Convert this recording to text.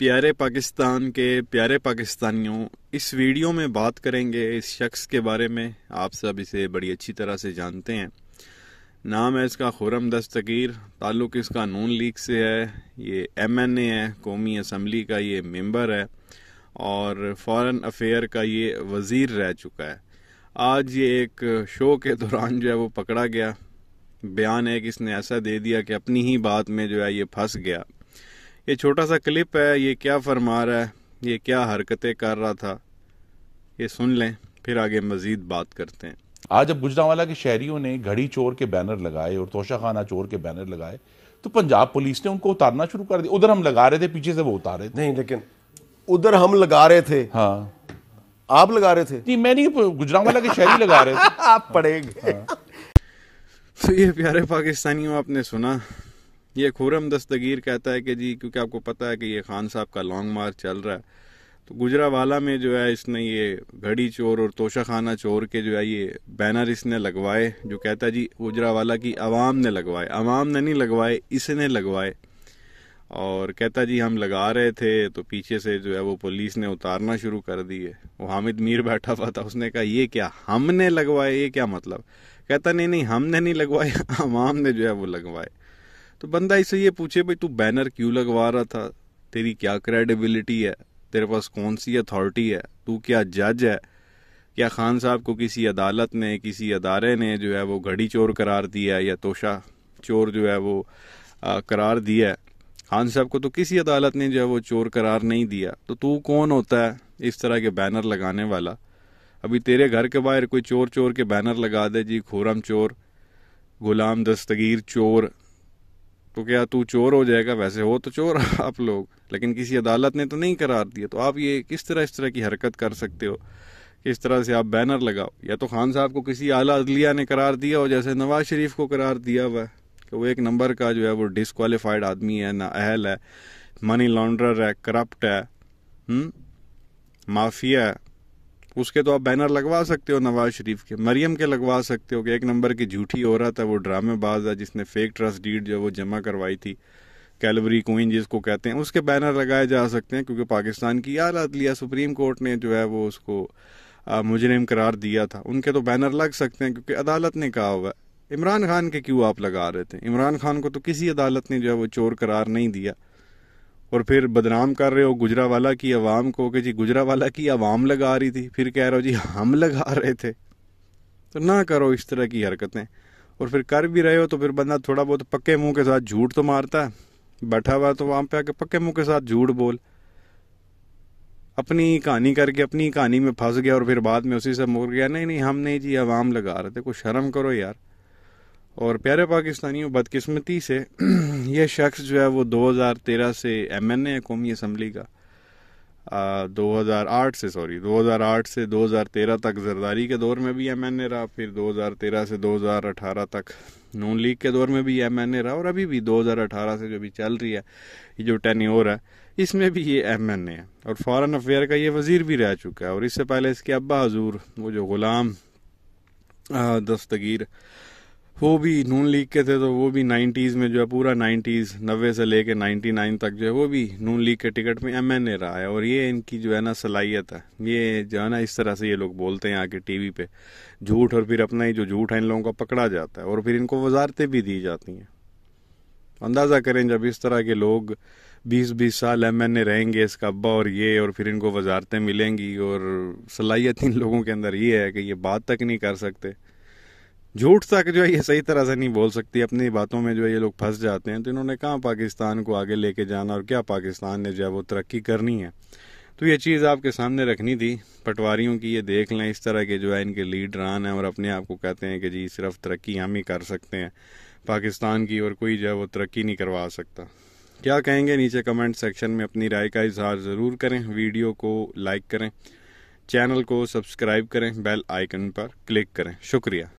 प्यारे पाकिस्तान के प्यारे पाकिस्तानियों इस वीडियो में बात करेंगे इस शख्स के बारे में आप सब इसे बड़ी अच्छी तरह से जानते हैं नाम है इसका खुरम दस्तगीर ताल्लुक़ इसका नून लीग से है ये एम एन ए है कौमी असम्बली का ये मेंबर है और फॉरेन अफेयर का ये वज़ीर रह चुका है आज ये एक शो के दौरान जो है वो पकड़ा गया बयान है कि इसने ऐसा दे दिया कि अपनी ही बात में जो है ये फंस गया ये छोटा सा क्लिप है ये क्या फरमा रहा है ये क्या हरकतें कर रहा था ये सुन लें फिर आगे मजीद बात करते हैं आज जब गुजरावाला के शहरियों ने घड़ी चोर के बैनर लगाए और तोशाखाना चोर के बैनर लगाए तो पंजाब पुलिस ने उनको उतारना शुरू कर दिया उधर हम लगा रहे थे पीछे से वो उतार रहे थे नहीं लेकिन उधर हम लगा रहे थे हाँ आप लगा रहे थे नहीं मैं नहीं गुजरावाला के शहरी लगा रहे थे आप पढ़ेंगे हाँ। तो ये प्यारे पाकिस्तानियों आपने सुना ये खुरम दस्तगीर कहता है कि जी क्योंकि आपको पता है कि ये खान साहब का लॉन्ग मार्च चल रहा है तो गुजरावाला में जो है इसने ये घड़ी चोर और तोशाखाना चोर के जो है ये बैनर इसने लगवाए जो कहता है जी गुजरावाला की आवाम ने लगवाए आवाम ने नहीं लगवाए इसने लगवाए और कहता जी हम लगा रहे थे तो पीछे से जो है वो पुलिस ने उतारना शुरू कर दी है वो हामिद मीर बैठा हुआ था उसने कहा ये क्या हमने लगवाए ये क्या मतलब कहता नहीं नहीं हमने नहीं लगवाए आवाम ने जो है वो लगवाए तो बंदा इसे ये पूछे भाई तू बैनर क्यों लगवा रहा था तेरी क्या क्रेडिबिलिटी है तेरे पास कौन सी अथॉरिटी है तू क्या जज है क्या खान साहब को किसी अदालत ने किसी अदारे ने जो है वो घड़ी चोर करार दिया है या तोशा चोर जो है वो आ, करार दिया है खान साहब को तो किसी अदालत ने जो है वो चोर करार नहीं दिया तो तू कौन होता है इस तरह के बैनर लगाने वाला अभी तेरे घर के बाहर कोई चोर चोर के बैनर लगा दे जी खोरम चोर गुलाम दस्तगीर चोर तो क्या तू चोर हो जाएगा वैसे हो तो चोर आप लोग लेकिन किसी अदालत ने तो नहीं करार दिया तो आप ये किस तरह इस तरह की हरकत कर सकते हो किस तरह से आप बैनर लगाओ या तो खान साहब को किसी आला अदलिया ने करार दिया हो जैसे नवाज शरीफ को करार दिया हुआ कि वो एक नंबर का जो है वो डिसकॉलीफाइड आदमी है ना अहल है मनी लॉन्ड्रर है करप्ट है हुँ? हम्म? माफिया है उसके तो आप बैनर लगवा सकते हो नवाज शरीफ के मरियम के लगवा सकते हो कि एक नंबर की झूठी हो रहा था वो ड्रामेबाज है जिसने फेक ट्रस्ट डीड जो वो जमा करवाई थी कैलवरी कोइन जिसको कहते हैं उसके बैनर लगाए जा सकते हैं क्योंकि पाकिस्तान की यार लिया सुप्रीम कोर्ट ने जो है वो उसको मुजरिम करार दिया था उनके तो बैनर लग सकते हैं क्योंकि अदालत ने कहा हुआ इमरान खान के क्यों आप लगा रहे थे इमरान खान को तो किसी अदालत ने जो है वो चोर करार नहीं दिया और फिर बदनाम कर रहे हो गुजरावाला की आवाम को कि जी गुजरावाला की आवाम लगा रही थी फिर कह रहे हो जी हम लगा रहे थे तो ना करो इस तरह की हरकतें और फिर कर भी रहे हो तो फिर बंदा थोड़ा बहुत पक्के मुंह के साथ झूठ तो मारता है बैठा हुआ तो वहाँ पे आके पक्के मुंह के साथ झूठ बोल अपनी कहानी करके अपनी कहानी में फंस गया और फिर बाद में उसी से मुर गया नहीं नहीं हम नहीं जी आवाम लगा रहे थे कुछ शर्म करो यार और प्यारे पाकिस्तानियों बदकिस्मती से यह शख्स जो है वो 2013 से एम एन ए कौमी असम्बली का आ, 2008 से सॉरी 2008 से 2013 तक जरदारी के दौर में भी एम एन ए रहा फिर 2013 से 2018 तक नून लीग के दौर में भी एम एन ए रहा और अभी भी 2018 से जो भी चल रही है ये जो टेन्योर है इसमें भी ये एम एन ए है और फ़ॉरन अफेयर का ये वज़ीर भी रह चुका है और इससे पहले इसके अब्बा हजूर वो जो ग़ुलाम दस्तगीर वो भी नून लीग के थे तो वो भी 90s में जो है पूरा 90s 90 से लेके 99 तक जो है वो भी नून लीग के टिकट में एम एन ए रहा है और ये इनकी जो है ना सलाहियत है ये जो है ना इस तरह से ये लोग बोलते हैं आके टी वी पर झूठ और फिर अपना ही जो झूठ है इन लोगों का पकड़ा जाता है और फिर इनको वजारतें भी दी जाती हैं अंदाज़ा करें जब इस तरह के लोग बीस बीस साल एम एन ए रहेंगे इसका अब्बा और ये और फिर इनको वजारतें मिलेंगी और सलाहियत इन लोगों के अंदर ये है कि ये बात तक नहीं कर सकते झूठ तक जो है ये सही तरह से नहीं बोल सकती अपनी बातों में जो है ये लोग फंस जाते हैं तो इन्होंने कहाँ पाकिस्तान को आगे लेके जाना और क्या पाकिस्तान ने जो है वो तरक्की करनी है तो ये चीज़ आपके सामने रखनी थी पटवारियों की ये देख लें इस तरह के जो है इनके लीडरान हैं और अपने आप को कहते हैं कि जी सिर्फ तरक्की हम ही कर सकते हैं पाकिस्तान की और कोई जो है वो तरक्की नहीं करवा सकता क्या कहेंगे नीचे कमेंट सेक्शन में अपनी राय का इजहार ज़रूर करें वीडियो को लाइक करें चैनल को सब्सक्राइब करें बेल आइकन पर क्लिक करें शुक्रिया